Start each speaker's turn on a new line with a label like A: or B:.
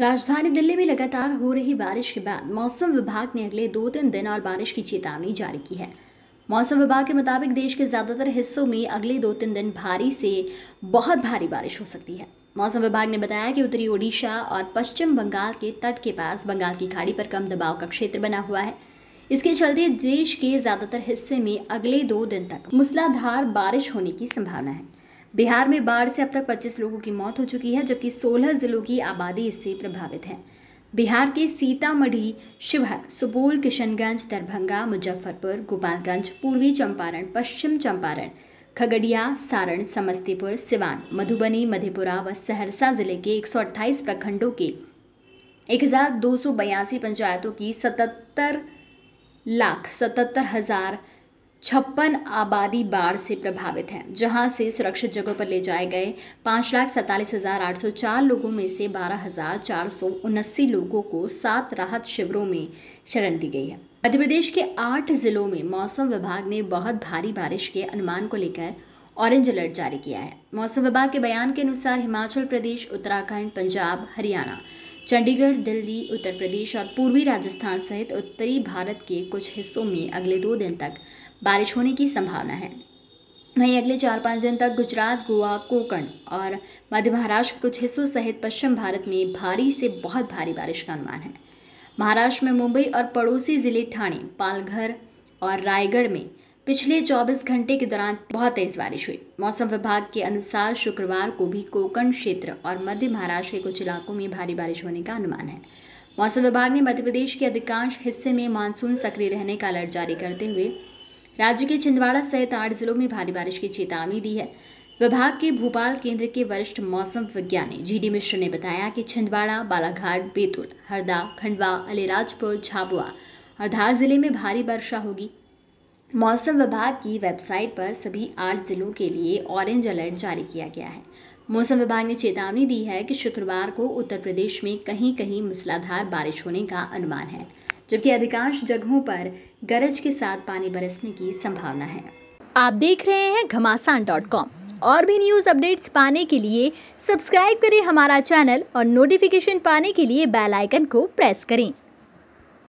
A: राजधानी दिल्ली में लगातार हो रही बारिश के बाद मौसम विभाग ने अगले दो तीन दिन और बारिश की चेतावनी जारी की है मौसम विभाग के मुताबिक देश के ज़्यादातर हिस्सों में अगले दो तीन दिन भारी से बहुत भारी बारिश हो सकती है मौसम विभाग ने बताया कि उत्तरी ओडिशा और पश्चिम बंगाल के तट के पास बंगाल की खाड़ी पर कम दबाव का क्षेत्र बना हुआ है इसके चलते देश के ज़्यादातर हिस्से में अगले दो दिन तक मूसलाधार बारिश होने की संभावना है बिहार में बाढ़ से अब तक 25 लोगों की मौत हो चुकी है जबकि 16 जिलों की आबादी इससे प्रभावित है बिहार के सीतामढ़ी शिवहर सुपौल किशनगंज दरभंगा मुजफ्फरपुर गोपालगंज पूर्वी चंपारण पश्चिम चंपारण खगड़िया सारण समस्तीपुर सिवान मधुबनी मधेपुरा व सहरसा जिले के 128 प्रखंडों के एक पंचायतों की सतहत्तर लाख सतहत्तर हज़ार छप्पन आबादी बाढ़ से प्रभावित हैं जहां से सुरक्षित जगहों पर ले जाए गए पाँच लाख सैंतालीस हज़ार आठ सौ चार लोगों में से बारह हज़ार चार सौ उन्नासी लोगों को सात राहत शिविरों में शरण दी गई है मध्य प्रदेश के आठ जिलों में मौसम विभाग ने बहुत भारी बारिश के अनुमान को लेकर ऑरेंज अलर्ट जारी किया है मौसम विभाग के बयान के अनुसार हिमाचल प्रदेश उत्तराखंड पंजाब हरियाणा चंडीगढ़ दिल्ली उत्तर प्रदेश और पूर्वी राजस्थान सहित उत्तरी भारत के कुछ हिस्सों में अगले दो दिन तक बारिश होने की संभावना है वहीं अगले चार पाँच दिन तक गुजरात गोवा कोकण और मध्य महाराष्ट्र के कुछ हिस्सों सहित पश्चिम भारत में भारी से बहुत भारी बारिश का अनुमान है महाराष्ट्र में मुंबई और पड़ोसी ज़िले ठाणे पालघर और रायगढ़ में पिछले 24 घंटे के दौरान बहुत तेज बारिश हुई मौसम विभाग के अनुसार शुक्रवार को भी कोकण क्षेत्र और मध्य महाराष्ट्र के कुछ इलाकों में भारी बारिश होने का अनुमान है मौसम विभाग ने मध्य प्रदेश के अधिकांश हिस्से में मानसून सक्रिय रहने का अलर्ट जारी करते हुए राज्य के छिंदवाड़ा सहित आठ जिलों में भारी बारिश की चेतावनी दी है विभाग के भोपाल केंद्र के वरिष्ठ मौसम विज्ञानी जी डी मिश्र ने बताया कि छिंदवाड़ा बालाघाट बेतुल हरदा खंडवा अलीराजपुर झाबुआ और धार जिले में भारी वर्षा होगी मौसम विभाग की वेबसाइट पर सभी आठ ज़िलों के लिए ऑरेंज अलर्ट जारी किया गया है मौसम विभाग ने चेतावनी दी है कि शुक्रवार को उत्तर प्रदेश में कहीं कहीं मूसलाधार बारिश होने का अनुमान है जबकि अधिकांश जगहों पर गरज के साथ पानी बरसने की संभावना है आप देख रहे हैं घमासान डॉट कॉम और भी न्यूज़ अपडेट्स पाने के लिए सब्सक्राइब करें हमारा चैनल और नोटिफिकेशन पाने के लिए बेल आइकन को प्रेस करें